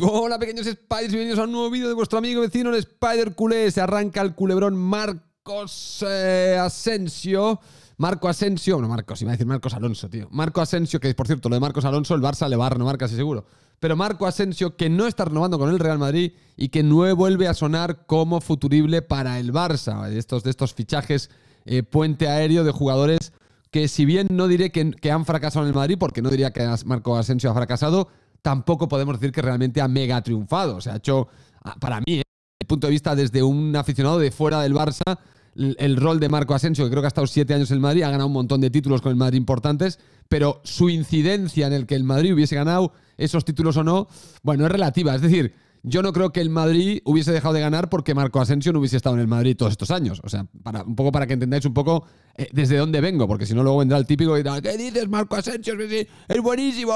Hola pequeños Spiders, bienvenidos a un nuevo vídeo de vuestro amigo vecino el Spider Culé. Se arranca el culebrón Marcos eh, Asensio. Marco Asensio, no Marcos, iba a decir Marcos Alonso, tío. Marco Asensio, que por cierto, lo de Marcos Alonso, el Barça le va a renovar casi seguro. Pero Marco Asensio, que no está renovando con el Real Madrid y que no vuelve a sonar como futurible para el Barça. De estos, de estos fichajes, eh, puente aéreo de jugadores que si bien no diré que, que han fracasado en el Madrid, porque no diría que Marco Asensio ha fracasado, tampoco podemos decir que realmente ha mega triunfado. O sea, ha hecho, ah, para mí, desde ¿eh? el punto de vista desde un aficionado de fuera del Barça, el, el, rol de Marco Asensio, que creo que ha estado siete años en el Madrid, ha ganado un montón de títulos con el Madrid importantes, pero su incidencia en el que el Madrid hubiese ganado esos títulos o no, bueno, es relativa. Es decir, yo no creo que el Madrid hubiese dejado de ganar porque Marco Asensio no hubiese estado en el Madrid todos estos años. O sea, un poco para que entendáis un poco eh, desde dónde vengo, porque si no luego vendrá el típico y dirá, ¿qué dices Marco Asensio? Es buenísimo.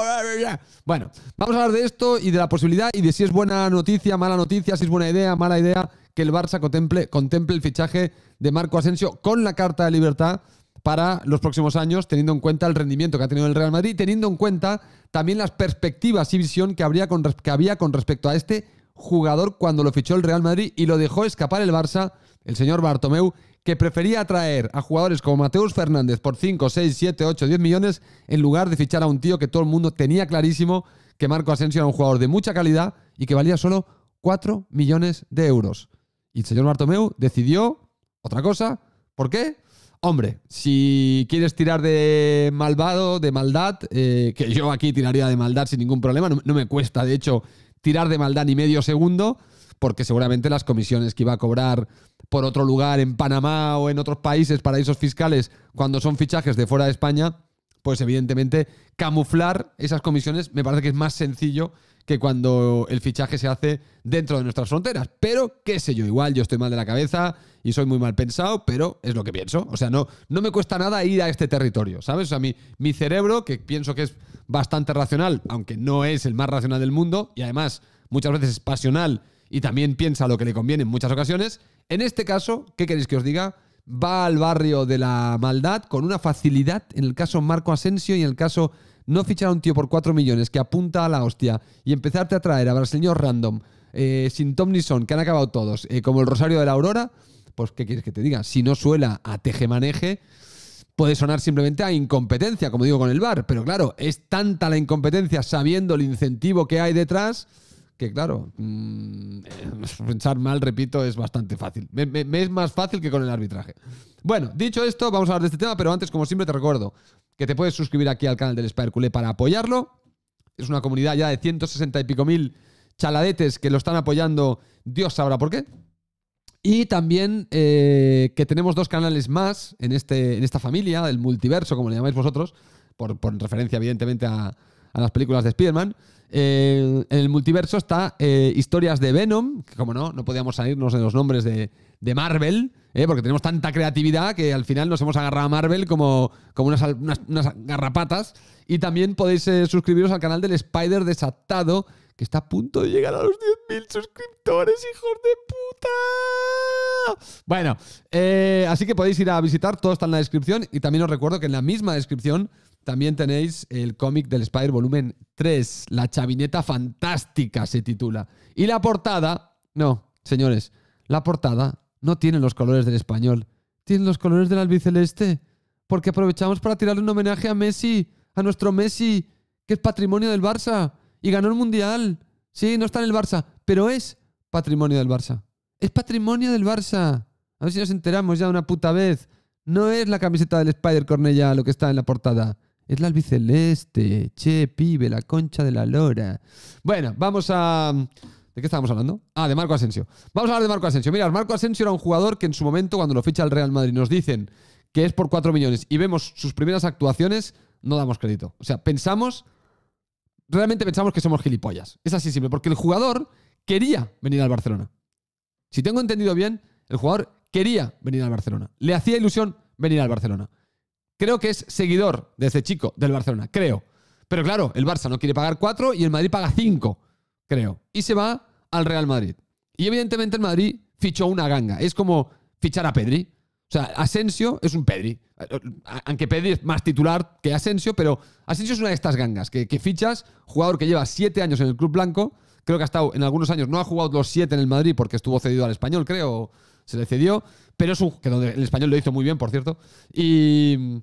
Bueno, vamos a hablar de esto y de la posibilidad y de si es buena noticia, mala noticia, si es buena idea, mala idea, que el Barça contemple, contemple el fichaje de Marco Asensio con la carta de libertad para los próximos años, teniendo en cuenta el rendimiento que ha tenido el Real Madrid, teniendo en cuenta también las perspectivas y visión que, habría que había con respecto a este jugador cuando lo fichó el Real Madrid y lo dejó escapar el Barça, el señor Bartomeu, que prefería atraer a jugadores como Mateus Fernández por 5, 6, 7, 8, 10 millones en lugar de fichar a un tío que todo el mundo tenía clarísimo que Marco Asensio era un jugador de mucha calidad y que valía solo 4 millones de euros. Y el señor Bartomeu decidió otra cosa. ¿Por qué? Hombre, si quieres tirar de malvado, de maldad, eh, que yo aquí tiraría de maldad sin ningún problema, no, me cuesta de hecho tirar de maldad y medio segundo, porque seguramente las comisiones que iba a cobrar por otro lugar en Panamá o en otros países, paraísos fiscales, cuando son fichajes de fuera de España, pues evidentemente camuflar esas comisiones me parece que es más sencillo que cuando el fichaje se hace dentro de nuestras fronteras. Pero qué sé yo, igual yo estoy mal de la cabeza y soy muy mal pensado, pero es lo que pienso. O sea, no, no me cuesta nada ir a este territorio, ¿sabes? O sea, mi cerebro, que pienso que es bastante racional, aunque no es el más racional del mundo, y además muchas veces es pasional y también piensa lo que le conviene en muchas ocasiones, en este caso, ¿qué queréis que os diga? va al barrio de la maldad con una facilidad, en el caso Marco Asensio y en el caso no fichar a un tío por 4 millones que apunta a la hostia y empezarte a traer a brasileños random, eh, sin Tom ni que han acabado todos, eh, como el Rosario de la Aurora, pues ¿qué quieres que te diga? Si no suela a tejemaneje, puede sonar simplemente a incompetencia, como digo con el bar, pero claro, es tanta la incompetencia sabiendo el incentivo que hay detrás claro, mm, eh, pensar mal, repito, es bastante fácil. Me, es más fácil que con el arbitraje. Bueno, dicho esto, vamos a hablar de este tema, pero antes, como siempre, te recuerdo que te puedes suscribir aquí al canal del Spider para apoyarlo. Es una comunidad ya de 160 y pico mil chaladetes que lo están apoyando, Dios sabrá por qué. Y también eh, que tenemos dos canales más en, este, en esta familia, del multiverso, como le llamáis vosotros, por referencia evidentemente a, a las películas de Spider-Man. en el multiverso está eh, historias de Venom, que como no, no podíamos salirnos de los nombres de, Marvel, eh, porque tenemos tanta creatividad que al final nos hemos agarrado a Marvel como, como unas, unas, unas garrapatas. Y también podéis eh, suscribiros al canal del Spider Desatado, que está a punto de llegar a los 10.000 suscriptores, hijos de puta. Bueno, así que podéis ir a visitar, todo está en la descripción. Y también os recuerdo que en la misma descripción también tenéis el cómic del Spider volumen 3, La chavineta fantástica se titula. Y la portada, no, señores, la portada no tiene los colores del español, tiene los colores del albiceleste, porque aprovechamos para tirarle un homenaje a Messi, a nuestro Messi, que es patrimonio del Barça y ganó el Mundial. Sí, no está en el Barça, pero es patrimonio del Barça. Es patrimonio del Barça. A ver si nos enteramos ya una puta vez. No es la camiseta del Spider Cornella lo que está en la portada. Es la albiceleste. Che, pibe, la concha de la lora. Bueno, vamos a. Mm, ¿De qué estábamos hablando? Ah, de Marco Asensio. Vamos a hablar de Marco Asensio. Mira, Marco Asensio era un jugador que en su momento, cuando lo ficha el Real Madrid, nos dicen que es por 4 millones y vemos sus primeras actuaciones, no damos crédito. O sea, pensamos. Realmente pensamos que somos gilipollas. Es así simple, porque el jugador quería venir al Barcelona. Si tengo entendido bien, el jugador quería venir al Barcelona. Le hacía ilusión venir al Barcelona. Creo que es seguidor de ese chico del Barcelona, creo. Pero claro, el Barça no quiere pagar cuatro y el Madrid paga cinco, creo. Y se va al Real Madrid. Y evidentemente el Madrid fichó una ganga. Es como fichar a Pedri. O sea, Asensio es un Pedri. Aunque Pedri es más titular que Asensio, pero Asensio es una de estas gangas que, fichas, jugador que lleva siete años en el Club Blanco. Creo que ha estado en algunos años, no ha jugado los siete en el Madrid porque estuvo cedido al español, creo, se le cedió, pero es un, que el español lo hizo muy bien, por cierto, y,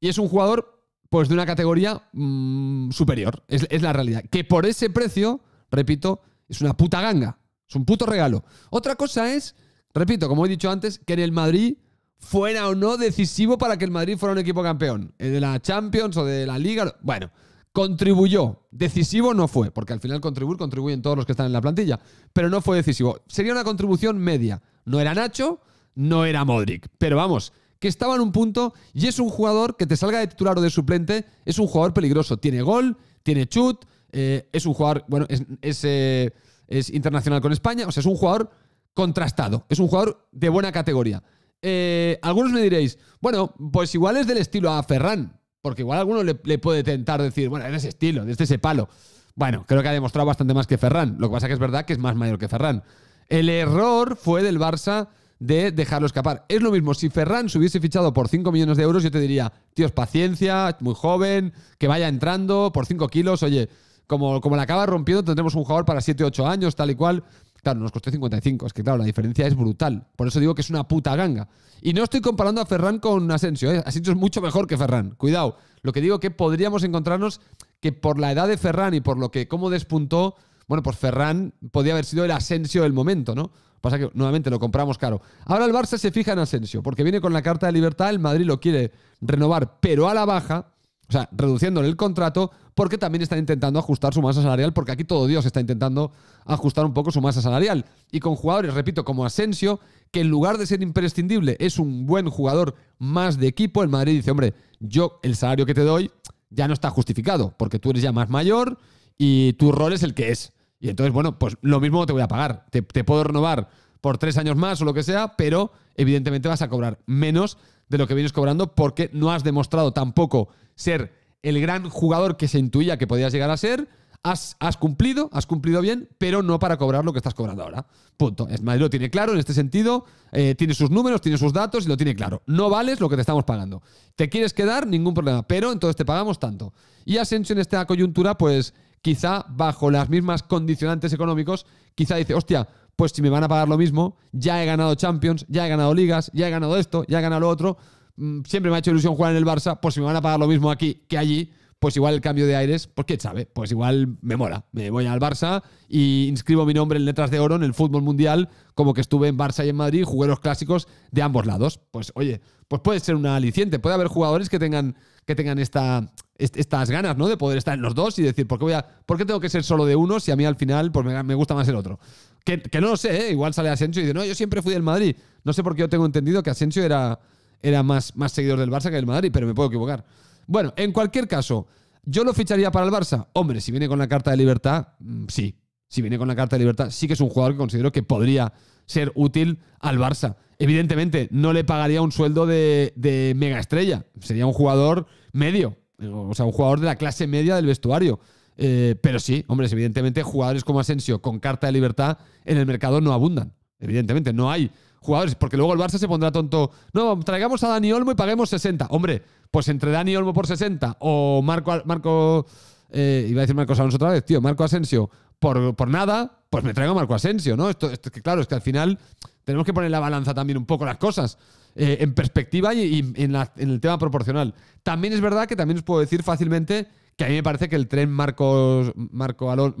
es un jugador pues de una categoría mm, superior, es, es la realidad, que por ese precio, repito, es una puta ganga, es un puto regalo. Otra cosa es, repito, como he dicho antes, que en el Madrid fuera o no decisivo para que el Madrid fuera un equipo campeón, eh, de la Champions o de la Liga, bueno, contribuyó. Decisivo no fue, porque al final contribuir contribuyen todos los que están en la plantilla, pero no fue decisivo. Sería una contribución media. No era Nacho, no era Modric. Pero vamos, que estaba en un punto y es un jugador que te salga de titular o de suplente, es un jugador peligroso. Tiene gol, tiene chut, eh, es un jugador, bueno, es, eh, es, internacional con España, o sea, es un jugador contrastado, es un jugador de buena categoría. Eh, algunos me diréis, bueno, pues igual es del estilo a Ferran, porque igual a alguno le, puede tentar decir, bueno, es ese estilo, es de ese palo. Bueno, creo que ha demostrado bastante más que Ferran, lo que pasa que es verdad que es más mayor que Ferran. El error fue del Barça de dejarlo escapar. Es lo mismo, si Ferran se hubiese fichado por 5 millones de euros, yo te diría, tíos, paciencia, muy joven, que vaya entrando por 5 kilos, oye, como, como la acaba rompiendo, tendremos un jugador para 7, 8 años, tal y cual. Claro, nos costó 55, es que claro, la diferencia es brutal. Por eso digo que es una puta ganga. Y no estoy comparando a Ferran con Asensio, ¿eh? Asensio es mucho mejor que Ferran, cuidado. Lo que digo que podríamos encontrarnos que por la edad de Ferran y por lo que cómo despuntó, bueno, pues Ferran podía haber sido el Asensio del momento, ¿no? Pasa que nuevamente lo compramos caro. Ahora el Barça se fija en Asensio, porque viene con la carta de libertad, el Madrid lo quiere renovar, pero a la baja, o sea, reduciéndole el contrato, porque también están intentando ajustar su masa salarial, porque aquí todo Dios está intentando ajustar un poco su masa salarial. Y con jugadores, repito, como Asensio, que en lugar de ser imprescindible, es un buen jugador más de equipo, el Madrid dice, hombre, yo el salario que te doy ya no está justificado, porque tú eres ya más mayor y tu rol es el que es. Y entonces, bueno, pues lo mismo te voy a pagar. Te, puedo renovar por tres años más o lo que sea, pero evidentemente vas a cobrar menos de lo que vienes cobrando porque no has demostrado tampoco ser el gran jugador que se intuía que podías llegar a ser. Has, cumplido, has cumplido bien, pero no para cobrar lo que estás cobrando ahora. Punto. Es Madrid lo tiene claro en este sentido, eh, tiene sus números, tiene sus datos y lo tiene claro. No vales lo que te estamos pagando. Te quieres quedar, ningún problema, pero entonces te pagamos tanto. Y Asensio en esta coyuntura, pues quizá bajo las mismas condicionantes económicos, quizá dice, hostia, pues si me van a pagar lo mismo, ya he ganado Champions, ya he ganado ligas, ya he ganado esto, ya he ganado lo otro, mm, siempre me ha hecho ilusión jugar en el Barça, pues si me van a pagar lo mismo aquí que allí, pues igual el cambio de aires, pues quién sabe, pues igual me mola. Me voy al Barça y inscribo mi nombre en letras de oro en el fútbol mundial, como que estuve en Barça y en Madrid, jugué los clásicos de ambos lados. Pues oye, pues puede ser una aliciente, puede haber jugadores que tengan que tengan estas ganas, ¿no? De poder estar en los dos y decir, ¿por qué, voy a, ¿por qué tengo que ser solo de uno si a mí al final pues, me, gusta más el otro? Que, no lo sé, ¿eh? igual sale Asensio y dice, no, yo siempre fui del Madrid. No sé por qué yo tengo entendido que Asensio era, era más, más seguidor del Barça que del Madrid, pero me puedo equivocar. Bueno, en cualquier caso, ¿yo lo ficharía para el Barça? Hombre, si viene con la carta de libertad, mm, sí. Si viene con la carta de libertad, sí que es un jugador que considero que podría ser útil al Barça. Evidentemente, no le pagaría un sueldo de, de mega estrella. Sería un jugador medio, o sea, un jugador de la clase media del vestuario. Eh, pero sí, hombres, evidentemente jugadores como Asensio con carta de libertad en el mercado no abundan. Evidentemente, no hay jugadores, porque luego el Barça se pondrá tonto. No, traigamos a Dani Olmo y paguemos 60. Hombre, pues entre Dani Olmo por 60 o Marco. Marco eh, iba a decir Marcos Alonso otra vez, tío, Marco Asensio por, nada, pues me traigo a Marco Asensio, ¿no? Esto, claro, es que al final tenemos que poner la balanza también un poco las cosas. Eh, en perspectiva y, en, el tema proporcional. También es verdad que también os puedo decir fácilmente que a mí me parece que el tren Marcos Marco Alonso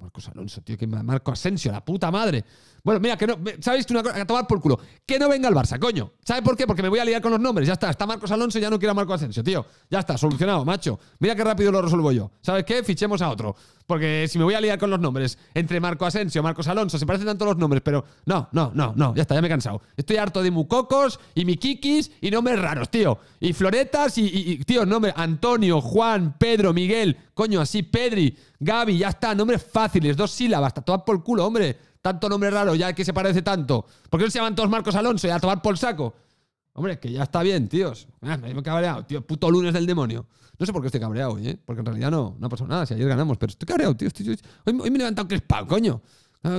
Marcos Alonso, tío, que Marco Asensio, la puta madre. Bueno, mira, que no. ¿Sabéis una cosa? A tomar por culo. Que no venga el Barça, coño. ¿Sabes por qué? Porque me voy a liar con los nombres. Ya está. Está Marcos Alonso, ya no quiero a Marco Asensio, tío. Ya está, solucionado, macho. Mira qué rápido lo resuelvo yo. ¿Sabes qué? Fichemos a otro. Porque si me voy a liar con los nombres, entre Marco Asensio, Marcos Alonso, se parecen tanto los nombres, pero no, no, no, no, ya está, ya me he cansado. Estoy harto de mucocos y Kikis y nombres raros, tío. Y floretas y, tío, nombre Antonio, Juan, Pedro, Miguel, coño, así, Pedri, Gaby, ya está, nombres fáciles, dos sílabas, todo por culo, hombre tanto nombre raro, ya que se parece tanto. ¿Por qué no se llaman todos Marcos Alonso y a tomar por saco? Hombre, que ya está bien, tíos. Ah, me he cabreado, tío. Puto lunes del demonio. No sé por qué estoy cabreado hoy, ¿eh? Porque en realidad no, no ha pasado nada. Si ayer ganamos, pero estoy cabreado, tío. hoy, me he levantado crispado coño. Ah,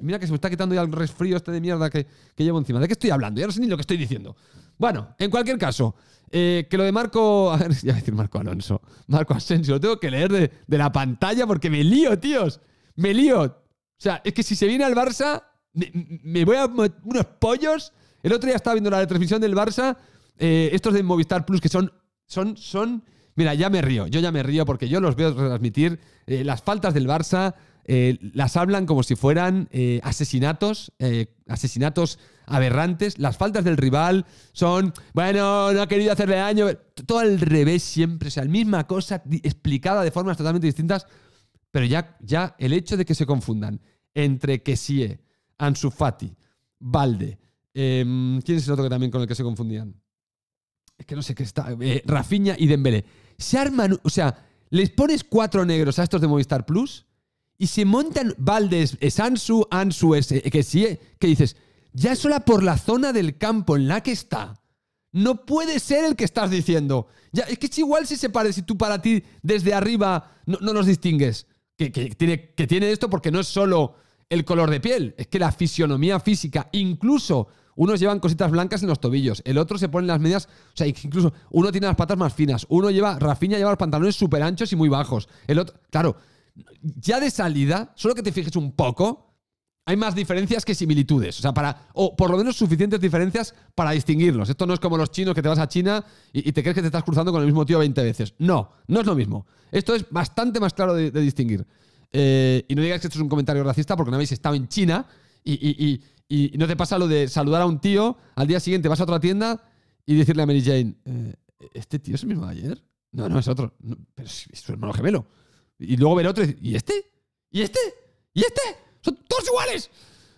mira que se me está quitando ya el resfrío este de mierda que, llevo encima. ¿De qué estoy hablando? Ya no sé ni lo que estoy diciendo. Bueno, en cualquier caso, eh, que lo de Marco. A ver, ya voy a decir Marco Alonso. Marco Asensio, lo tengo que leer de, de la pantalla porque me lío, tíos. Me lío. O sea, es que si se viene al Barça, me, voy a unos pollos. El otro día estaba viendo la retransmisión del Barça, eh, estos de Movistar Plus, que son, son, son, mira, ya me río, yo ya me río porque yo los veo transmitir eh, las faltas del Barça, eh, las hablan como si fueran asesinatos, asesinatos aberrantes. Las faltas del rival son, bueno, no ha querido hacerle daño. Todo al revés siempre, o sea, la misma cosa explicada de formas totalmente distintas. Pero ya, ya el hecho de que se confundan entre Kessie, Ansu Fati, Valde. Em, ¿Quién es el otro también con el que se confundían? Es que no sé qué está. Eh, y Dembele Se arman. O sea, les pones cuatro negros a estos de Movistar Plus y se montan Valde es Ansu, Ansu es que eh, que dices, ya sola por la zona del campo en la que está. No puede ser el que estás diciendo. Ya, es que es igual si se parece, si tú para ti desde arriba no, nos distingues que, tiene, tiene esto porque no es solo el color de piel, es que la fisionomía física, incluso unos llevan cositas blancas en los tobillos, el otro se pone las medias, o sea, incluso uno tiene las patas más finas, uno lleva, Rafinha lleva los pantalones súper anchos y muy bajos, el otro, claro, ya de salida, solo que te fijes un poco, hay más diferencias que similitudes. O sea, para. O por lo menos suficientes diferencias para distinguirlos, Esto no es como los chinos que te vas a China y, te crees que te estás cruzando con el mismo tío 20 veces. No, no es lo mismo. Esto es bastante más claro de, distinguir. Eh, y no digas que esto es un comentario racista porque no habéis estado en China y, no te pasa lo de saludar a un tío, al día siguiente vas a otra tienda y decirle a Mary Jane, eh, ¿este tío es el mismo de ayer? No, no, es otro. pero es su hermano gemelo. Y luego ver otro y decir este? ¿y este? ¿Y este? ¿Y este? Son todos iguales.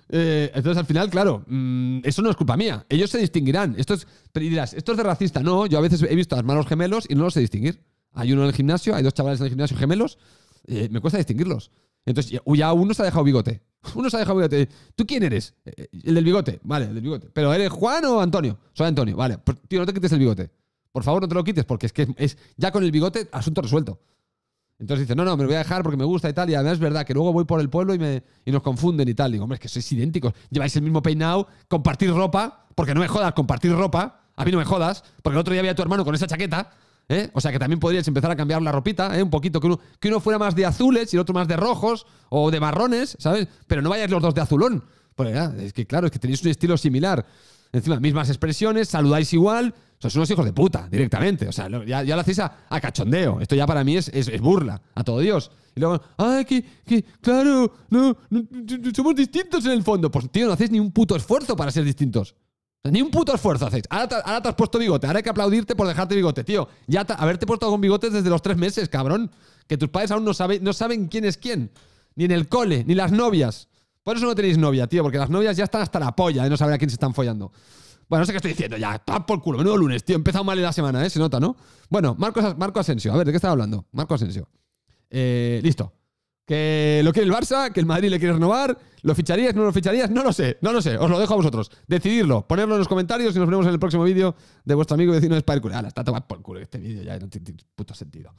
Eh, entonces, al final, claro, mm, eso no es culpa mía. Ellos se distinguirán. Esto es, dirás, esto es de racista. No, yo a veces he visto a hermanos gemelos y no los sé distinguir. Hay uno en el gimnasio, hay dos chavales en el gimnasio gemelos. Eh, me cuesta distinguirlos. Entonces, ya uno se ha dejado bigote. Uno se ha dejado bigote. ¿Tú quién eres? Eh, el del bigote. Vale, el del bigote. ¿Pero eres Juan o Antonio? Soy Antonio. Vale, pues, tío, no te quites el bigote. Por favor, no te lo quites, porque es que es ya con el bigote asunto resuelto. Entonces dice, no, no, me lo voy a dejar porque me gusta y tal. Y además es verdad que luego voy por el pueblo y, me, y nos confunden y tal. Digo, hombre, es que sois idénticos. Lleváis el mismo peinado, compartir ropa, porque no me jodas, compartir ropa. A mí no me jodas, porque el otro día había a tu hermano con esa chaqueta. ¿eh? O sea que también podrías empezar a cambiar la ropita, ¿eh? un poquito, que uno, que uno fuera más de azules y el otro más de rojos o de marrones, ¿sabes? Pero no vayáis los dos de azulón. porque ah, es que claro, es que tenéis un estilo similar encima, mismas expresiones, saludáis igual. Sois unos hijos de puta, directamente. O sea, ya, lo hacéis a, cachondeo. Esto ya para mí es, burla, a todo Dios. Y luego, ay, que, qué, claro, no, somos distintos en el fondo. Pues, tío, no hacéis ni un puto esfuerzo para ser distintos. Ni un puto esfuerzo hacéis. Ahora te, has puesto bigote. Ahora hay que aplaudirte por dejarte bigote, tío. Ya haberte puesto con bigotes desde los tres meses, cabrón. Que tus padres aún no, saben no saben quién es quién. Ni en el cole, ni las novias. Por eso no tenéis novia, tío, porque las novias ya están hasta la polla y no saber a quién se están follando. Bueno, no sé qué estoy diciendo, ya, está por culo, menudo lunes, tío, empezado mal la semana, ¿eh? Se nota, ¿no? Bueno, Marcos, Marco Asensio, a ver, ¿de qué estaba hablando? Marco Asensio. Eh, listo. Que lo quiere el Barça, que el Madrid le quiere renovar, lo ficharías, no lo ficharías, no lo sé, no lo sé, os lo dejo a vosotros. Decididlo, Ponedlo en los comentarios y nos vemos en el próximo vídeo de vuestro amigo y vecino de spider está por culo este vídeo, ya no tiene puto sentido.